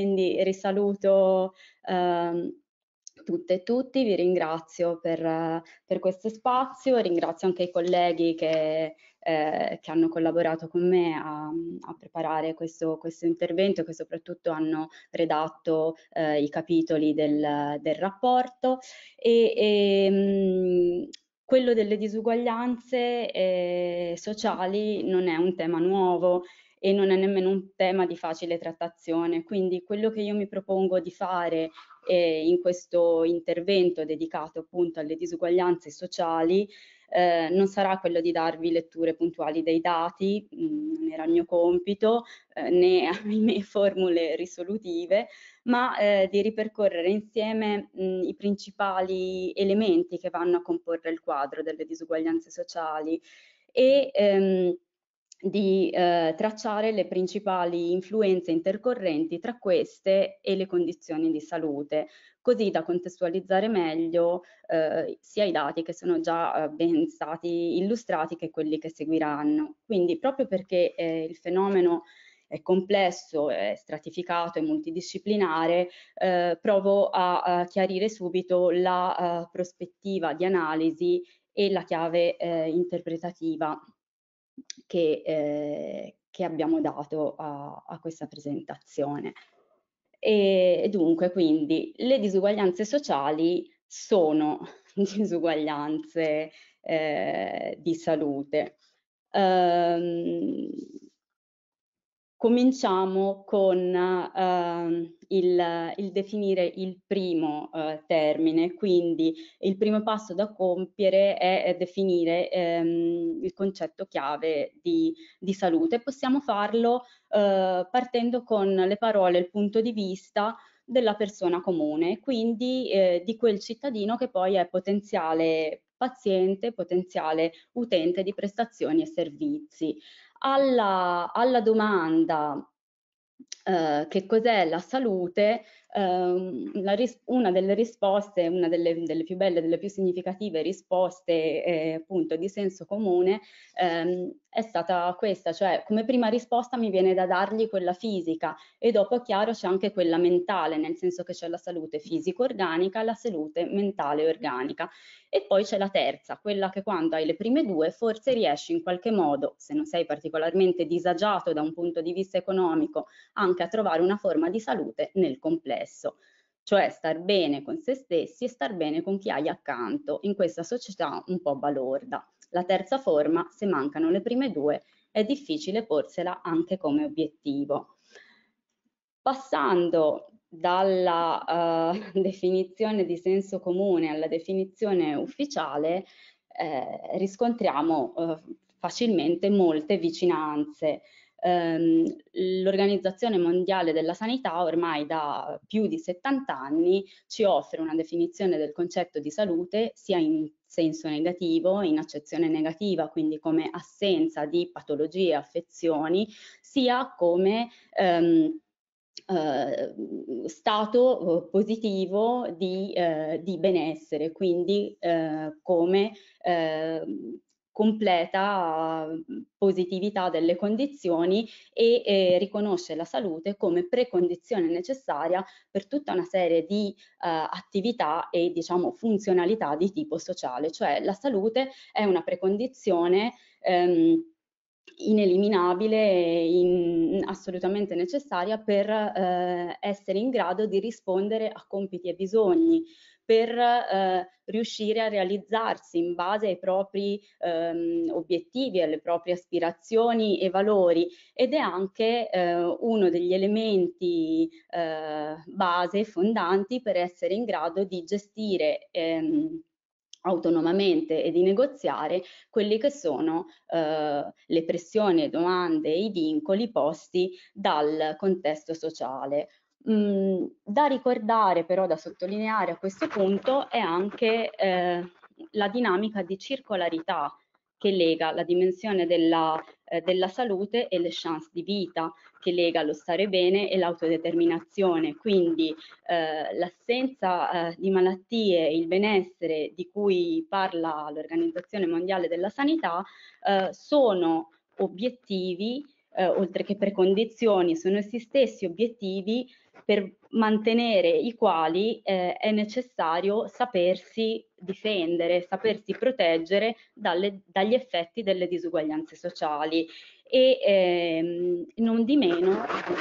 quindi risaluto eh, tutte e tutti, vi ringrazio per, per, questo spazio, ringrazio anche i colleghi che, eh, che hanno collaborato con me a, a preparare questo, questo, intervento che soprattutto hanno redatto eh, i capitoli del, del rapporto e, e, ehm, mh, quello delle disuguaglianze eh, sociali non è un tema nuovo, e non è nemmeno un tema di facile trattazione. Quindi quello che io mi propongo di fare eh, in questo intervento dedicato appunto alle disuguaglianze sociali eh, non sarà quello di darvi letture puntuali dei dati, mh, mm, non era il mio compito, eh, né ahimè formule risolutive, ma eh, di ripercorrere insieme mh, mm, i principali elementi che vanno a comporre il quadro delle disuguaglianze sociali e ehm, di eh, tracciare le principali influenze intercorrenti tra queste e le condizioni di salute, così da contestualizzare meglio eh, sia i dati che sono già eh, ben stati illustrati che quelli che seguiranno. Quindi proprio perché eh, il fenomeno è complesso, è stratificato e multidisciplinare, eh, provo a, a, chiarire subito la eh, prospettiva di analisi e la chiave interpretativa che, eh, che abbiamo dato a, a questa presentazione. E dunque, quindi, le disuguaglianze sociali sono disuguaglianze eh, di salute. Um, Cominciamo con eh, il, il, definire il primo eh, termine, quindi il primo passo da compiere è, è definire ehm, il concetto chiave di, di salute. Possiamo farlo eh, partendo con le parole, il punto di vista della persona comune, quindi eh, di quel cittadino che poi è potenziale paziente, potenziale utente di prestazioni e servizi alla, alla domanda eh, che cos'è la salute, Ehm, una delle risposte, una delle, delle, più belle, delle più significative risposte eh, appunto di senso comune ehm, è stata questa, cioè come prima risposta mi viene da dargli quella fisica e dopo è chiaro c'è anche quella mentale, nel senso che c'è la salute fisico-organica, la salute mentale organica e poi c'è la terza, quella che quando hai le prime due forse riesci in qualche modo, se non sei particolarmente disagiato da un punto di vista economico, anche a trovare una forma di salute nel complesso stesso, cioè star bene con se stessi e star bene con chi hai accanto in questa società un po' balorda. La terza forma, se mancano le prime due, è difficile porsela anche come obiettivo. Passando dalla uh, definizione di senso comune alla definizione ufficiale, eh, riscontriamo uh, facilmente molte vicinanze ehm, l'Organizzazione Mondiale della Sanità ormai da più di 70 anni ci offre una definizione del concetto di salute sia in senso negativo, in accezione negativa, quindi come assenza di patologie e affezioni, sia come ehm, eh, stato eh, positivo di, eh, di benessere, quindi eh, come ehm, completa mm, positività delle condizioni e eh, riconosce la salute come precondizione necessaria per tutta una serie di eh, attività e diciamo funzionalità di tipo sociale, cioè la salute è una precondizione ehm, ineliminabile in, assolutamente necessaria per eh, essere in grado di rispondere a compiti e bisogni per eh, riuscire a realizzarsi in base ai propri ehm, obiettivi, alle proprie aspirazioni e valori ed è anche eh, uno degli elementi eh, base, fondanti per essere in grado di gestire ehm, autonomamente e di negoziare quelle che sono eh, le pressioni, domande e i vincoli posti dal contesto sociale da ricordare però, da sottolineare a questo punto, è anche eh, la dinamica di circolarità che lega la dimensione della, eh, della salute e le chance di vita, che lega lo stare bene e l'autodeterminazione. Quindi eh, l'assenza eh, di malattie e il benessere di cui parla l'Organizzazione Mondiale della Sanità eh, sono obiettivi eh, oltre che precondizioni, sono essi stessi obiettivi per mantenere i quali eh, è necessario sapersi difendere, sapersi proteggere dalle, dagli effetti delle disuguaglianze sociali e ehm, non di meno,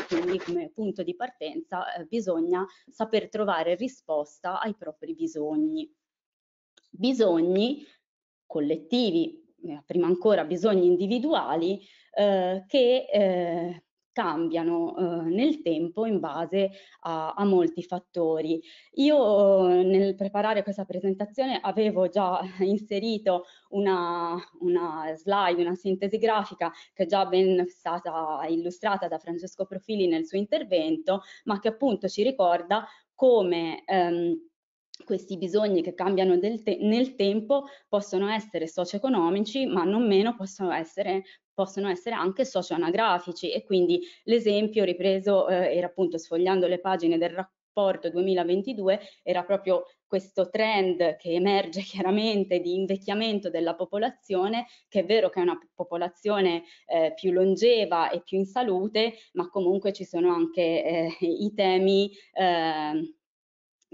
quindi come punto di partenza, eh, bisogna saper trovare risposta ai propri bisogni. Bisogni collettivi, eh, prima ancora bisogni individuali, eh, che eh, cambiano eh, nel tempo in base a, a molti fattori. Io nel preparare questa presentazione avevo già inserito una, una slide, una sintesi grafica che è già ben stata illustrata da Francesco Profili nel suo intervento, ma che appunto ci ricorda come... Ehm, questi bisogni che cambiano te nel tempo possono essere socio-economici, ma non meno possono essere possono essere anche socio-anagrafici e quindi l'esempio ripreso eh, era appunto sfogliando le pagine del rapporto 2022 era proprio questo trend che emerge chiaramente di invecchiamento della popolazione, che è vero che è una popolazione eh, più longeva e più in salute, ma comunque ci sono anche eh, i temi eh,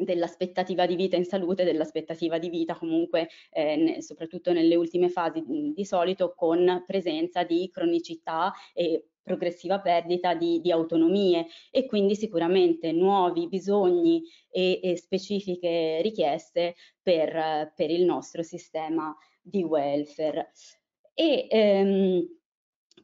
dell'aspettativa di vita in salute, dell'aspettativa di vita comunque eh, ne, soprattutto nelle ultime fasi di solito con presenza di cronicità e progressiva perdita di, di autonomie e quindi sicuramente nuovi bisogni e, e specifiche richieste per, per, il nostro sistema di welfare. E, ehm,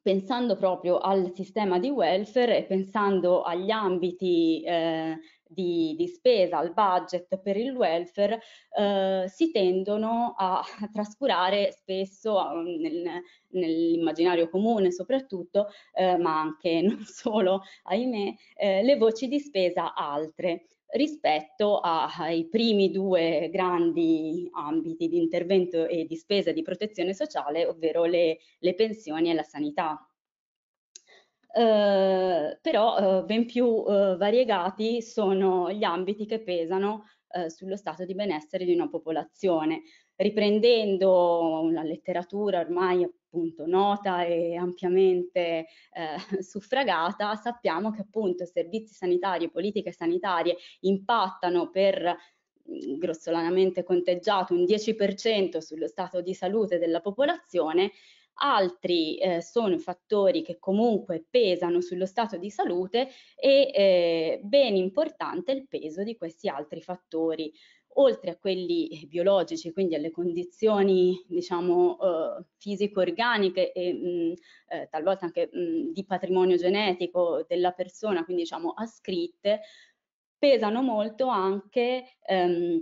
pensando proprio al sistema di welfare e pensando agli ambiti eh, di, di, spesa, al budget per il welfare, eh, si tendono a trascurare spesso nel, nell'immaginario comune soprattutto, eh, ma anche non solo, ahimè, eh, le voci di spesa altre rispetto a, ai primi due grandi ambiti di intervento e di spesa di protezione sociale, ovvero le, le pensioni e la sanità. Eh, però eh, ben più eh, variegati sono gli ambiti che pesano eh, sullo stato di benessere di una popolazione riprendendo una letteratura ormai appunto nota e ampiamente eh, suffragata, sappiamo che appunto servizi sanitari, e politiche sanitarie impattano per mm, grossolanamente conteggiato un 10% sullo stato di salute della popolazione, altri eh, sono fattori che comunque pesano sullo stato di salute e eh, ben importante il peso di questi altri fattori oltre a quelli eh, biologici, quindi alle condizioni diciamo, eh, fisico-organiche e mh, mm, eh, talvolta anche mh, mm, di patrimonio genetico della persona, quindi diciamo ascritte, pesano molto anche ehm,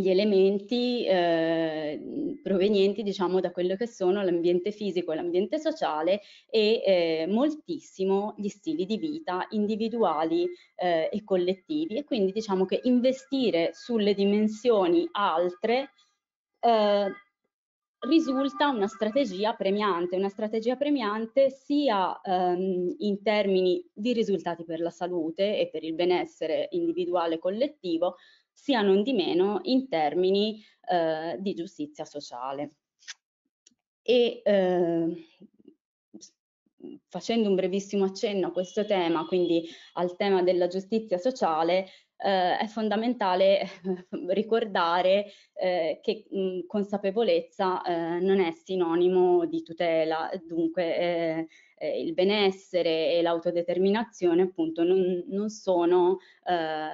gli elementi eh, provenienti diciamo da quello che sono l'ambiente fisico e l'ambiente sociale e eh, moltissimo gli stili di vita individuali eh, e collettivi e quindi diciamo che investire sulle dimensioni altre eh, risulta una strategia premiante, una strategia premiante sia ehm, in termini di risultati per la salute e per il benessere individuale e collettivo, sia non di meno in termini eh, di giustizia sociale. E eh, facendo un brevissimo accenno a questo tema, quindi al tema della giustizia sociale, eh, è fondamentale ricordare eh, che mh, mm, consapevolezza eh, non è sinonimo di tutela, dunque eh, eh, il benessere e l'autodeterminazione appunto non, non sono eh,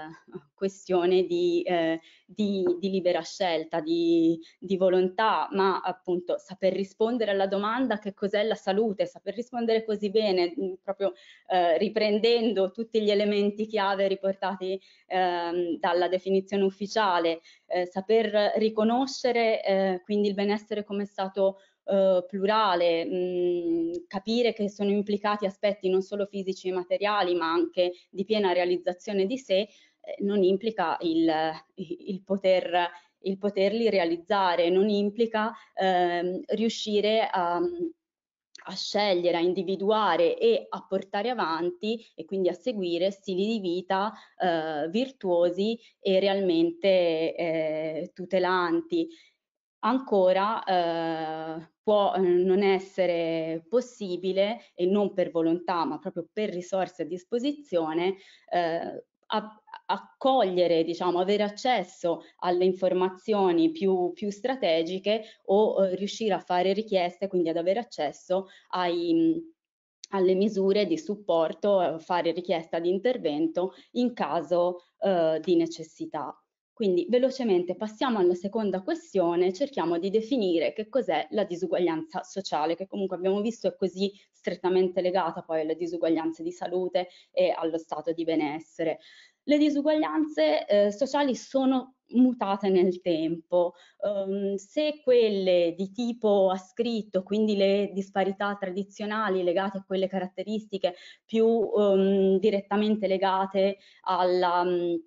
questione di, eh, di, di, libera scelta, di, di, volontà, ma appunto saper rispondere alla domanda che cos'è la salute, saper rispondere così bene, mm, proprio eh, riprendendo tutti gli elementi chiave riportati ehm, dalla definizione ufficiale, eh, saper riconoscere eh, quindi il benessere come stato eh, plurale, mh, capire che sono implicati aspetti non solo fisici e materiali, ma anche di piena realizzazione di sé, eh, non implica il, il poter il poterli realizzare, non implica ehm, riuscire a, a, scegliere, a individuare e a portare avanti e quindi a seguire stili di vita eh, virtuosi e realmente eh, tutelanti ancora eh, può eh, non essere possibile, e non per volontà, ma proprio per risorse a disposizione, eh, accogliere, diciamo, avere accesso alle informazioni più, più strategiche o eh, riuscire a fare richieste, quindi ad avere accesso ai, mm, alle misure di supporto, eh, fare richiesta di intervento in caso eh, di necessità. Quindi velocemente passiamo alla seconda questione, cerchiamo di definire che cos'è la disuguaglianza sociale, che comunque abbiamo visto è così strettamente legata poi alle disuguaglianze di salute e allo stato di benessere. Le disuguaglianze eh, sociali sono mutate nel tempo. Um, se quelle di tipo ascritto, quindi le disparità tradizionali legate a quelle caratteristiche più um, direttamente legate alla... Um,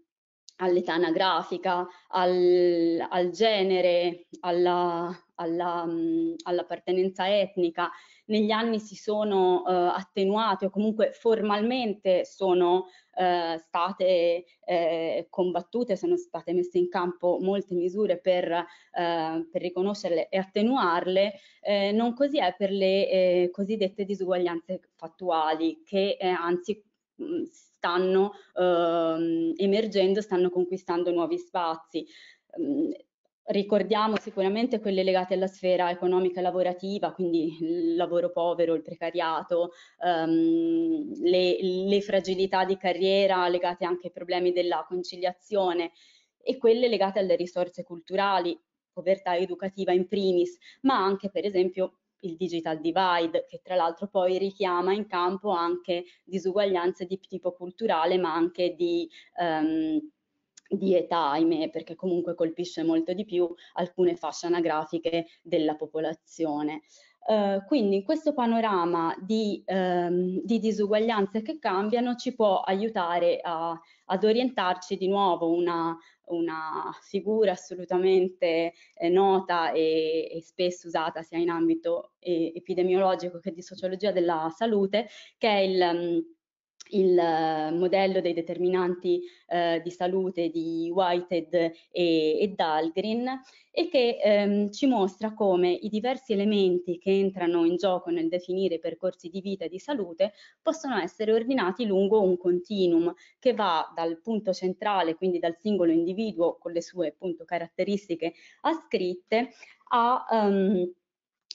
all'età anagrafica, al, al genere, all'appartenenza alla, alla mm, etnica, negli anni si sono eh, attenuate o comunque formalmente sono eh, state eh, combattute, sono state messe in campo molte misure per, eh, per riconoscerle e attenuarle, eh, non così è per le eh, cosiddette disuguaglianze fattuali che anzi mh, mm, stanno ehm, emergendo, stanno conquistando nuovi spazi. Ehm, ricordiamo sicuramente quelle legate alla sfera economica e lavorativa, quindi il lavoro povero, il precariato, ehm, le, le fragilità di carriera legate anche ai problemi della conciliazione e quelle legate alle risorse culturali, povertà educativa in primis, ma anche per esempio il digital divide, che tra l'altro poi richiama in campo anche disuguaglianze di tipo culturale, ma anche di... Um, di età, ahimè, perché comunque colpisce molto di più alcune fasce anagrafiche della popolazione. Uh, quindi in questo panorama di, um, di, disuguaglianze che cambiano ci può aiutare a ad orientarci di nuovo una, una figura assolutamente eh, nota e, e, spesso usata sia in ambito eh, epidemiologico che di sociologia della salute, che è il... Um, il eh, modello dei determinanti eh, di salute di Whitehead e, e Dahlgren e che ehm, ci mostra come i diversi elementi che entrano in gioco nel definire percorsi di vita e di salute possono essere ordinati lungo un continuum che va dal punto centrale, quindi dal singolo individuo con le sue appunto caratteristiche ascritte, a... Um,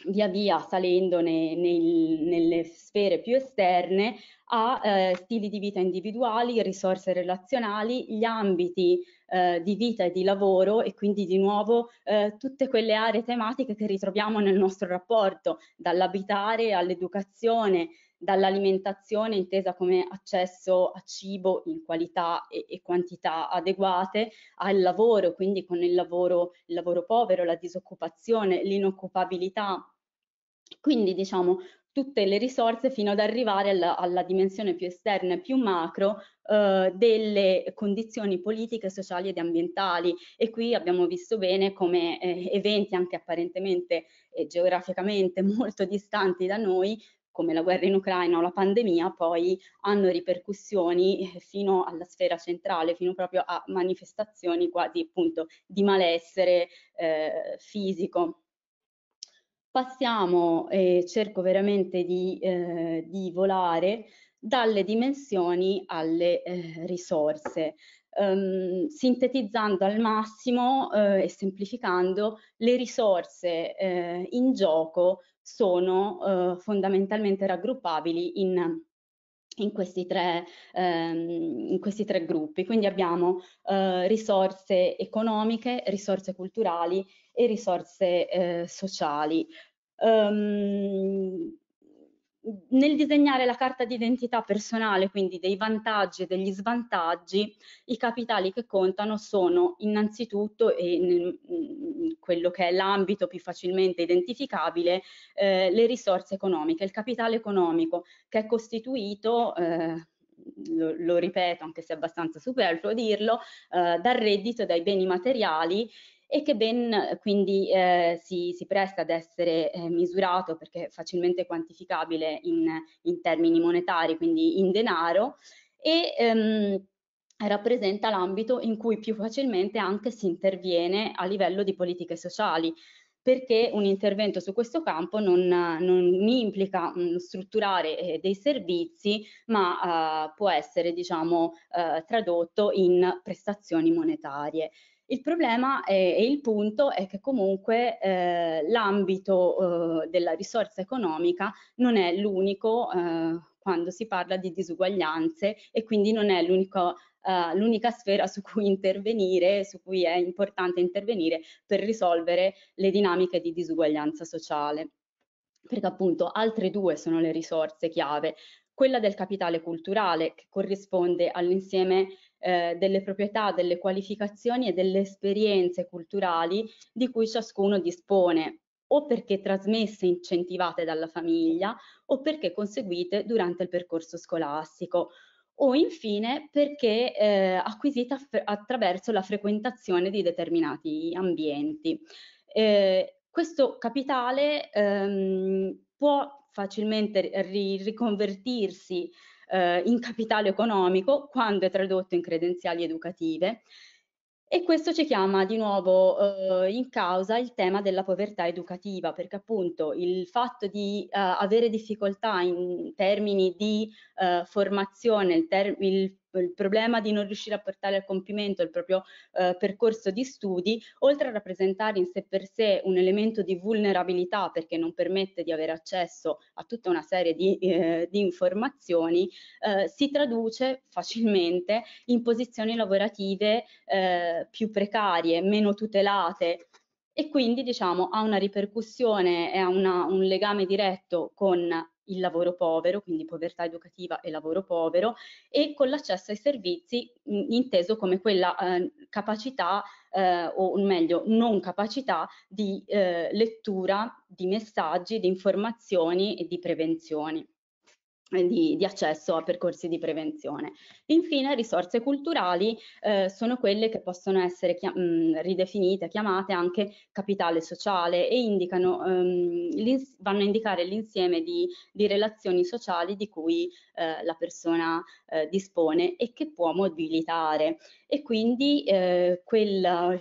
via via salendo nei, nei, nelle sfere più esterne a eh, stili di vita individuali, risorse relazionali, gli ambiti eh, di vita e di lavoro e quindi di nuovo eh, tutte quelle aree tematiche che ritroviamo nel nostro rapporto, dall'abitare all'educazione, dall'alimentazione intesa come accesso a cibo in qualità e, e, quantità adeguate, al lavoro, quindi con il lavoro, il lavoro povero, la disoccupazione, l'inoccupabilità. Quindi diciamo tutte le risorse fino ad arrivare alla, alla dimensione più esterna e più macro eh, delle condizioni politiche, sociali ed ambientali e qui abbiamo visto bene come eh, eventi anche apparentemente e eh, geograficamente molto distanti da noi come la guerra in Ucraina o la pandemia, poi hanno ripercussioni eh, fino alla sfera centrale, fino proprio a manifestazioni quasi appunto di malessere eh, fisico. Passiamo, e eh, cerco veramente di, eh, di, volare, dalle dimensioni alle eh, risorse. Um, sintetizzando al massimo eh, e semplificando le risorse eh, in gioco sono eh, fondamentalmente raggruppabili in, in, questi tre, ehm, in, questi tre, gruppi. Quindi abbiamo eh, risorse economiche, risorse culturali e risorse eh, sociali. Um, nel disegnare la carta d'identità personale, quindi dei vantaggi e degli svantaggi, i capitali che contano sono innanzitutto, e nel, in mm, quello che è l'ambito più facilmente identificabile, eh, le risorse economiche, il capitale economico che è costituito eh, lo, lo, ripeto, anche se è abbastanza superfluo dirlo, eh, dal reddito e dai beni materiali e che ben quindi eh, si, si, presta ad essere eh, misurato perché è facilmente quantificabile in, in, termini monetari, quindi in denaro, e ehm, rappresenta l'ambito in cui più facilmente anche si interviene a livello di politiche sociali perché un intervento su questo campo non, non implica mm, strutturare eh, dei servizi, ma eh, può essere diciamo, eh, tradotto in prestazioni monetarie. Il problema è, e il punto è che comunque eh, l'ambito eh, della risorsa economica non è l'unico eh, quando si parla di disuguaglianze e quindi non è l'unico eh, l'unica sfera su cui intervenire, su cui è importante intervenire per risolvere le dinamiche di disuguaglianza sociale. Perché appunto altre due sono le risorse chiave, quella del capitale culturale che corrisponde all'insieme eh, delle proprietà, delle qualificazioni e delle esperienze culturali di cui ciascuno dispone o perché trasmesse e incentivate dalla famiglia o perché conseguite durante il percorso scolastico o infine perché eh, acquisita attraverso la frequentazione di determinati ambienti. Eh, questo capitale ehm, può facilmente ri riconvertirsi eh, in capitale economico quando è tradotto in credenziali educative e questo ci chiama di nuovo eh, in causa il tema della povertà educativa, perché appunto il fatto di eh, avere difficoltà in termini di eh, formazione, il, ter- il il problema di non riuscire a portare a compimento il proprio eh, percorso di studi, oltre a rappresentare in sé per sé un elemento di vulnerabilità perché non permette di avere accesso a tutta una serie di, eh, di informazioni, eh, si traduce facilmente in posizioni lavorative eh, più precarie, meno tutelate, e quindi diciamo ha una ripercussione e ha una, un legame diretto con il lavoro povero, quindi povertà educativa e lavoro povero, e con l'accesso ai servizi mh, inteso come quella eh, capacità, eh, o meglio non capacità, di eh, lettura di messaggi, di informazioni e di prevenzioni. Eh, di, di, accesso a percorsi di prevenzione. Infine, risorse culturali eh, sono quelle che possono essere chia mh, mm, ridefinite, chiamate anche capitale sociale e indicano, um, vanno a indicare l'insieme di, di, relazioni sociali di cui eh, la persona eh, dispone e che può mobilitare. E quindi eh, quella,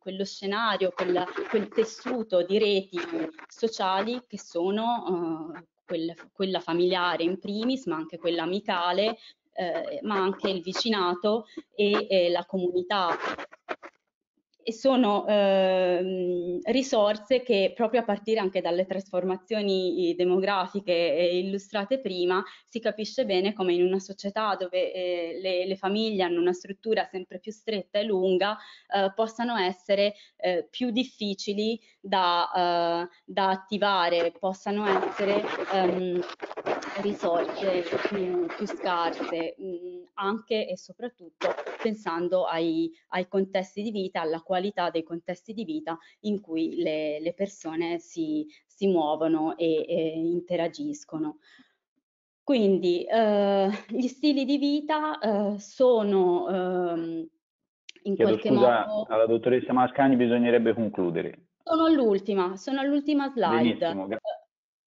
quello scenario, quella, quel tessuto di reti sociali che sono eh, quel, quella familiare in primis, ma anche quella amicale, eh, ma anche il vicinato e eh, la comunità e sono eh, risorse che proprio a partire anche dalle trasformazioni demografiche illustrate prima si capisce bene come in una società dove eh, le, le, famiglie hanno una struttura sempre più stretta e lunga eh, possano essere eh, più difficili da, eh, da, attivare, possano essere ehm, risorse più, più scarse mh, mm, anche e soprattutto pensando ai, ai contesti di vita, alla qualità qualità dei contesti di vita in cui le, le persone si, si, muovono e, e interagiscono. Quindi eh, gli stili di vita eh, sono ehm, in Chiedo qualche scusa, modo... alla dottoressa Mascani, bisognerebbe concludere. Sono all'ultima, sono all'ultima slide. Eh,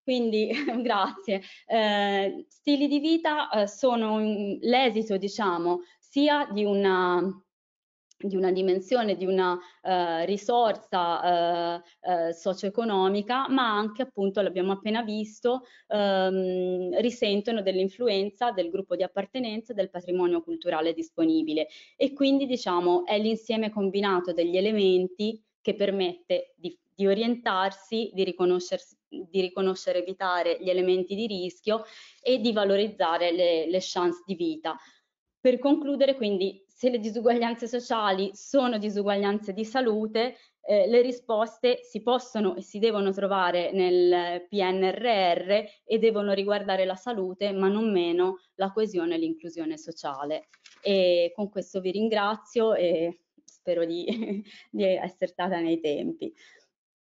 quindi grazie. Eh, stili di vita eh, sono l'esito, diciamo, sia di una di una dimensione, di una eh, risorsa eh, eh, socio-economica, ma anche appunto, l'abbiamo appena visto, ehm, risentono dell'influenza del gruppo di appartenenza del patrimonio culturale disponibile. E quindi diciamo è l'insieme combinato degli elementi che permette di, di orientarsi, di, di, riconoscere, evitare gli elementi di rischio e di valorizzare le, le chance di vita. Per concludere, quindi se le disuguaglianze sociali sono disuguaglianze di salute, eh, le risposte si possono e si devono trovare nel PNRR e devono riguardare la salute, ma non meno la coesione e l'inclusione sociale. E con questo vi ringrazio e spero di, di essere stata nei tempi.